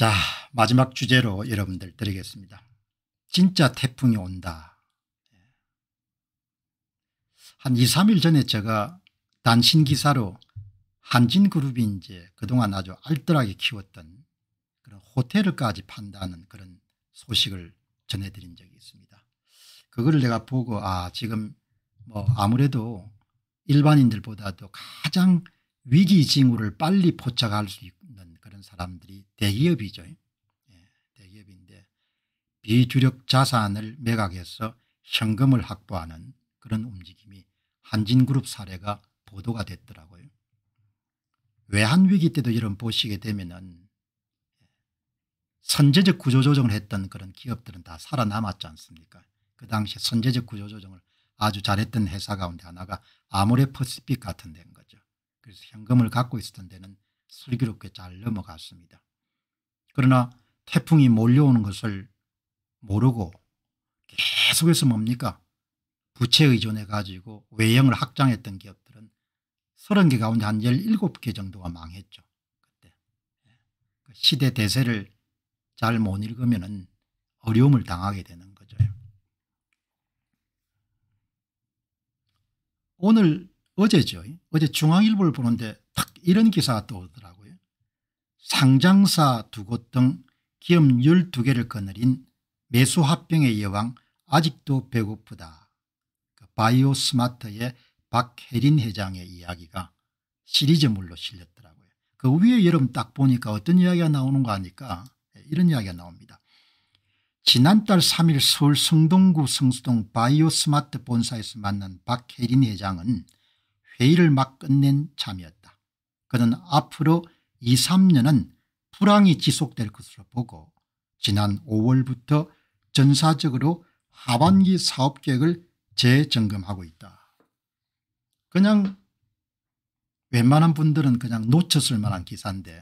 자 마지막 주제로 여러분들 드리겠습니다. 진짜 태풍이 온다. 한 2, 3일 전에 제가 단신 기사로 한진그룹이 이제 그동안 아주 알뜰하게 키웠던 그런 호텔을까지 판다는 그런 소식을 전해드린 적이 있습니다. 그거를 내가 보고 아 지금 뭐 아무래도 일반인들보다도 가장 위기 징후를 빨리 포착할 수 있는 그런 사람들이 대기업이죠. 예, 대기업인데 비주력 자산을 매각해서 현금을 확보하는 그런 움직임이 한진그룹 사례가 보도가 됐더라고요. 외환위기 때도 이런 보시게 되면은 선제적 구조조정을 했던 그런 기업들은 다 살아남았지 않습니까 그 당시 선제적 구조조정을 아주 잘했던 회사 가운데 하나가 아모레 퍼시픽 같은 데인 거죠. 그래서 현금을 갖고 있었던 데는 슬기롭게 잘 넘어갔습니다. 그러나 태풍이 몰려오는 것을 모르고 계속해서 뭡니까 부채 의존해 가지고 외형을 확장했던 기업들은 30개 가운데 한 17개 정도가 망했죠. 그때 예. 그 시대 대세를 잘 못 읽으면 어려움을 당하게 되는 거죠. 오늘 어제죠. 어제 중앙일보를 보는데 탁 이런 기사가 떠오더라고요. 상장사 두 곳 등 기업 12개를 거느린 매수합병의 여왕 아직도 배고프다. 그 바이오 스마트의 박혜린 회장의 이야기가 시리즈물로 실렸더라고요. 그 위에 여러분 딱 보니까 어떤 이야기가 나오는가 하니까 예, 이런 이야기가 나옵니다. 지난달 3일 서울 성동구 성수동 바이오 스마트 본사에서 만난 박혜린 회장은 회의를 막 끝낸 참이었다. 그는 앞으로 2, 3년은 불황이 지속될 것으로 보고 지난 5월부터 전사적으로 하반기 사업계획을 재점검하고 있다. 그냥 웬만한 분들은 그냥 놓쳤을 만한 기사인데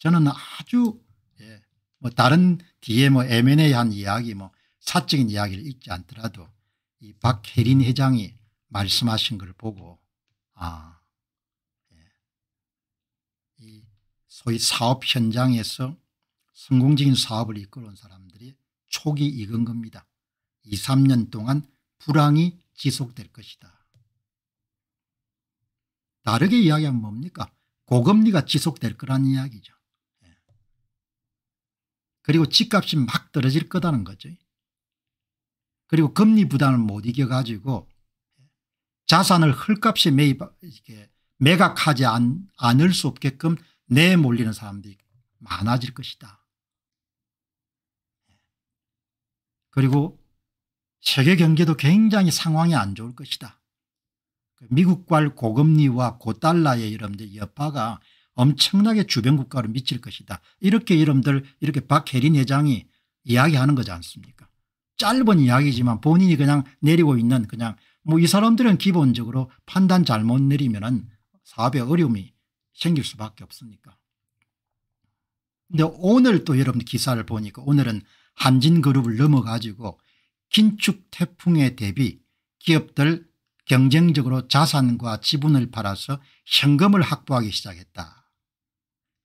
저는 아주 예, 뭐 다른 뒤에 뭐 M&A 한 이야기 뭐 사적인 이야기를 읽지 않더라도 이 박혜린 회장이 말씀하신 걸 보고 아이 소위 사업 현장에서 성공적인 사업을 이끌어온 사람들이 초기 익은 겁니다. 2, 3년 동안 불황이 지속될 것이다. 다르게 이야기하면 뭡니까? 고금리가 지속될 거란 이야기죠. 예. 그리고 집값이 막 떨어질 거다는 거죠. 그리고 금리 부담을 못 이겨가지고 자산을 헐값에 매입, 이렇게 매각하지 않, 않을 수 없게끔 내몰리는 사람들이 많아질 것이다. 그리고 세계 경제도 굉장히 상황이 안 좋을 것이다. 그 미국발 고금리와 고달러의 여러분들 여파가 엄청나게 주변 국가로 미칠 것이다. 이렇게 여러분들 이렇게 박혜린 회장이 이야기하는 거지 않습니까 짧은 이야기지만 본인이 그냥 내리고 있는 그냥 뭐 이 사람들은 기본적으로 판단 잘못 내리면 은 사업에 어려움이 생길 수밖에 없으니까. 근데 오늘 또 여러분 기사를 보니까 오늘은 한진그룹을 넘어가지고 긴축 태풍에 대비 기업들 경쟁적으로 자산과 지분을 팔아서 현금을 확보하기 시작했다.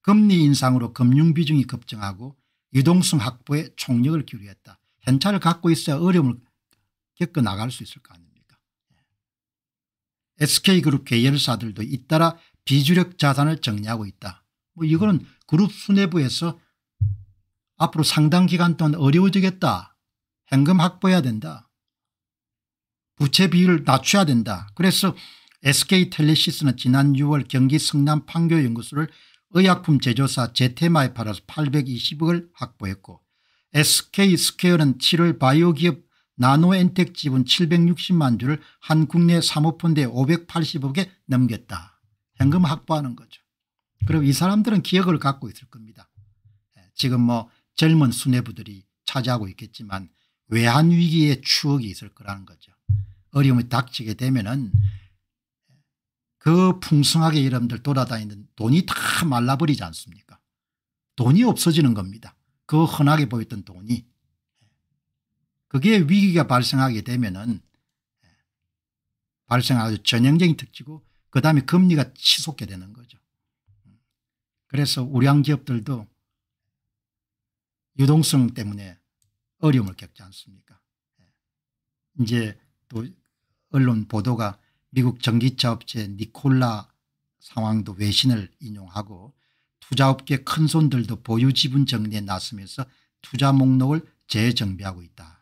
금리 인상으로 금융 비중이 급증하고 유동성 확보에 총력을 기울였다. 현찰을 갖고 있어야 어려움을 겪어 나갈 수 있을 거아니에 SK그룹 계열사 들도 잇따라 비주력 자산을 정리하고 있다. 뭐 이거는 그룹 수뇌부에서 앞으로 상당 기간 동안 어려워지겠다. 현금 확보해야 된다. 부채 비율을 낮춰야 된다. 그래서 SK텔레시스는 지난 6월 경기 성남 판교연구소를 의약품 제조사 제테마에 팔아서 820억을 확보했고 SK스퀘어는 7월 바이오기업 나노엔텍 지분 760만 주를 한 국내 사모펀드에 580억에 넘겼다. 현금 확보하는 거죠. 그럼 이 사람들은 기억을 갖고 있을 겁니다. 예, 지금 뭐 젊은 수뇌부들이 차지하고 있겠지만 외환위기의 추억이 있을 거라는 거죠. 어려움이 닥치게 되면 은그 풍성하게 여러분들 돌아다니는 돈이 다 말라버리지 않습니까 돈이 없어지는 겁니다. 그 흔하게 보였던 돈이 그게 위기가 발생하게 되면은 발생하는 전형적인 특징이고 그 다음에 금리가 치솟게 되는 거죠. 그래서 우량 기업들도 유동성 때문에 어려움을 겪지 않습니까 이제 또 언론 보도가 미국 전기차 업체 니콜라 상황도 외신을 인용하고 투자업계 큰 손들도 보유 지분 정리에 나서면서 투자 목록을 재정비하고 있다.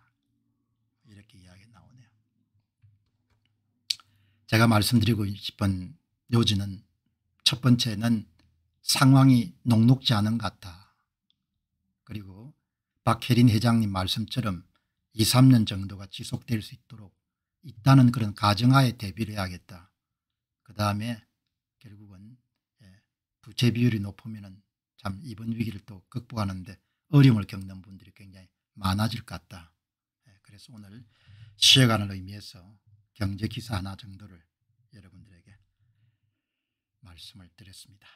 제가 말씀드리고 싶은 요지는 첫 번째는 상황이 녹록지 않은 것 같다. 그리고 박혜린 회장님 말씀처럼 2, 3년 정도가 지속될 수 있도록 있다는 그런 가정하에 대비를 해야겠다. 그 다음에 결국은 예, 부채 비율이 높으면 참 이번 위기를 또 극복하는데 어려움을 겪는 분들이 굉장히 많아질 것 같다. 예, 그래서 오늘 시행하는 의미에서 경제기사 하나 정도를 말씀을 드렸습니다.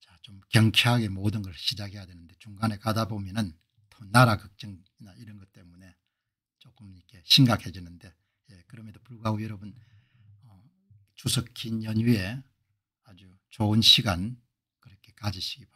자, 좀 경쾌하게 모든 걸 시작해야 되는데 중간에 가다 보면은 나라 걱정이나 이런 것 때문에 조금 이렇게 심각해지는데 예, 그럼에도 불구하고 여러분 어, 추석 긴 연휴에 아주 좋은 시간 그렇게 가지시기 바랍니다.